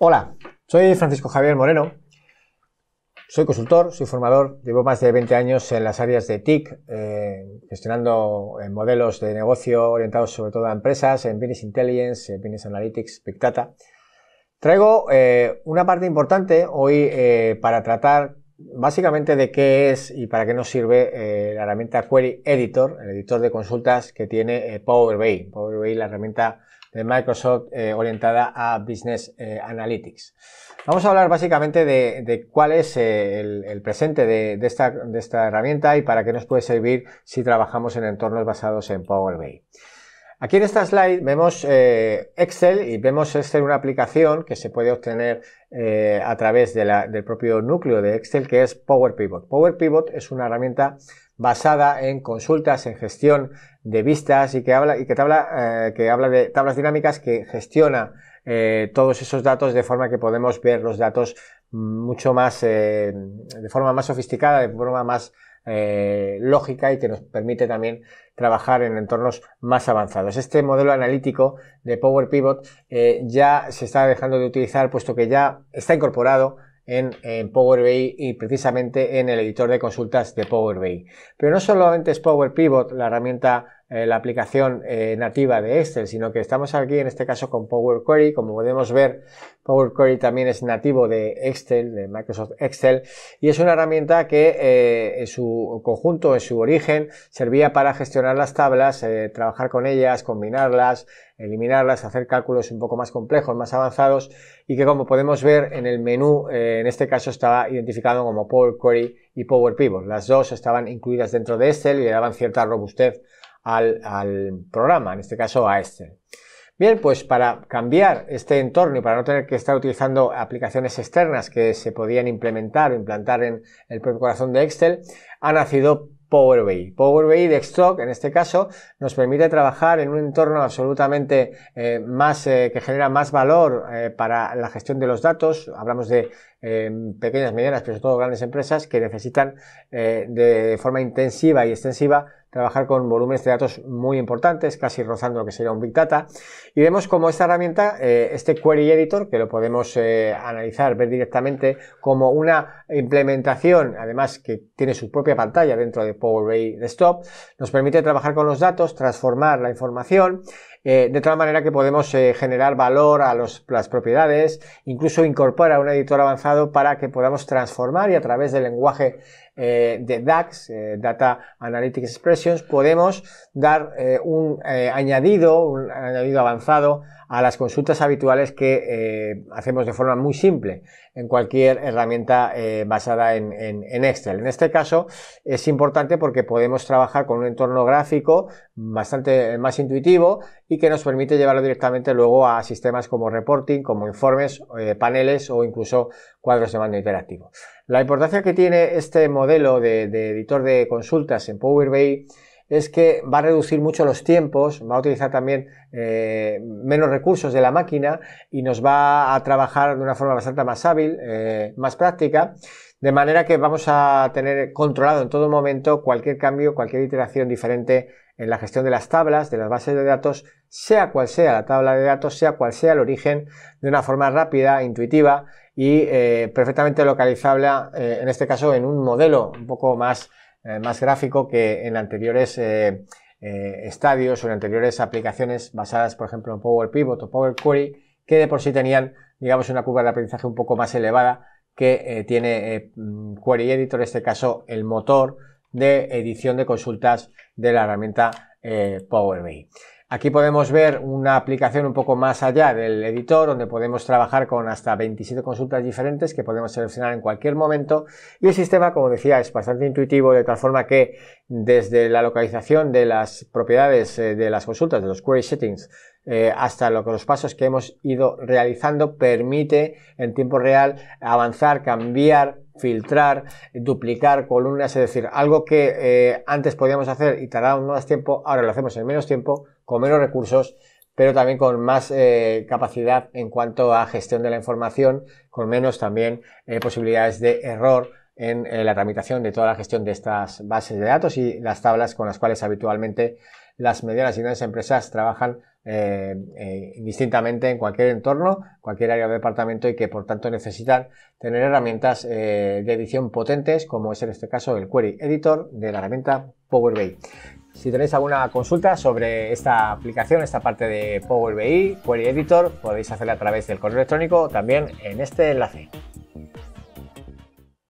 Hola, soy Francisco Javier Moreno. Soy consultor, soy formador, llevo más de 20 años en las áreas de TIC, eh, gestionando eh, modelos de negocio orientados sobre todo a empresas, en Business Intelligence, Business Analytics, Big Data. Traigo eh, una parte importante hoy para tratar básicamente de qué es y para qué nos sirve la herramienta Query Editor, el editor de consultas que tiene Power BI. Power BI, la herramienta de Microsoft eh, orientada a Business eh, Analytics. Vamos a hablar básicamente de, cuál es eh, el, presente de, esta, herramienta y para qué nos puede servir si trabajamos en entornos basados en Power BI. Aquí en esta slide vemos Excel y vemos Excel una aplicación que se puede obtener a través del propio núcleo de Excel que es Power Pivot. Power Pivot es una herramienta basada en consultas, en gestión de vistas y que habla, y que eh, que habla de tablas dinámicas que gestiona eh, todos esos datos de forma que podemos ver los datos mm, mucho más, eh, de forma más sofisticada, de forma más lógica y que nos permite también trabajar en entornos más avanzados. Este modelo analítico de Power Pivot ya se está dejando de utilizar puesto que ya está incorporado en, Power BI y precisamente en el editor de consultas de Power BI. Pero no solamente es Power Pivot la herramienta eh, la aplicación eh, nativa de Excel, sino que estamos aquí en este caso con Power Query. Como podemos ver, Power Query también es nativo de Excel, de Microsoft Excel, y es una herramienta que eh, en su conjunto, en su origen, servía para gestionar las tablas, trabajar con ellas, combinarlas, eliminarlas, hacer cálculos un poco más complejos, más avanzados, y que como podemos ver en el menú, en este caso estaba identificado como Power Query y Power Pivot. Las dos estaban incluidas dentro de Excel y le daban cierta robustez al, programa, en este caso a Excel. Este. Bien, pues para cambiar este entorno y para no tener que estar utilizando aplicaciones externas que se podían implementar o implantar en el propio corazón de Excel, ha nacido Power BI. Power BI Desktop, en este caso, nos permite trabajar en un entorno absolutamente eh, más eh, que genera más valor eh, para la gestión de los datos. Hablamos de Em, pequeñas, medianas, pero sobre todo grandes empresas que necesitan eh, de forma intensiva y extensiva trabajar con volúmenes de datos muy importantes, casi rozando lo que sería un Big Data. Y vemos como esta herramienta, eh, este Query Editor, que lo podemos eh, analizar, ver directamente como una implementación, además que tiene su propia pantalla dentro de Power BI Desktop, nos permite trabajar con los datos, transformar la información eh, de tal manera que podemos eh, generar valor a las propiedades, incluso incorpora un editor avanzado para que podamos transformar y a través del lenguaje eh, de DAX, Data Analytics Expressions, podemos dar un añadido, un añadido avanzado a las consultas habituales que eh, hacemos de forma muy simple en cualquier herramienta eh, basada en, Excel. En este caso es importante porque podemos trabajar con un entorno gráfico bastante más intuitivo y que nos permite llevarlo directamente luego a sistemas como reporting, como informes, eh, paneles o incluso cuadros de mando interactivo. La importancia que tiene este modelo de, de editor de consultas en Power BI es que va a reducir mucho los tiempos, va a utilizar también eh, menos recursos de la máquina y nos va a trabajar de una forma bastante más hábil, eh, más práctica, de manera que vamos a tener controlado en todo momento cualquier cambio, cualquier iteración diferente en la gestión de las tablas, de las bases de datos, sea cual sea la tabla de datos, sea cual sea el origen, de una forma rápida, intuitiva y eh, perfectamente localizable, en este caso en un modelo un poco más eh, más gráfico que en anteriores eh, eh, estadios o en anteriores aplicaciones basadas, por ejemplo, en Power Pivot o Power Query, que de por sí tenían, digamos, una curva de aprendizaje un poco más elevada que tiene mm, Query Editor, en este caso el motor de edición de consultas de la herramienta Power BI. Aquí podemos ver una aplicación un poco más allá del editor, donde podemos trabajar con hasta 27 consultas diferentes que podemos seleccionar en cualquier momento. Y el sistema, como decía, es bastante intuitivo, de tal forma que desde la localización de las propiedades eh, de las consultas, de los query settings, eh, hasta lo que los pasos que hemos ido realizando permite en tiempo real avanzar, cambiar, filtrar, duplicar columnas, es decir, algo que eh, antes podíamos hacer y tardábamos más tiempo, ahora lo hacemos en menos tiempo, con menos recursos, pero también con más eh, capacidad en cuanto a gestión de la información, con menos también posibilidades de error en la tramitación de toda la gestión de estas bases de datos y las tablas con las cuales habitualmente las medianas y grandes empresas trabajan eh, eh, distintamente en cualquier entorno, cualquier área de departamento y que por tanto necesitan tener herramientas eh, de edición potentes como es en este caso el Query Editor de la herramienta Power BI. Si tenéis alguna consulta sobre esta aplicación, esta parte de Power BI, Query Editor, podéis hacerla a través del correo electrónico también en este enlace.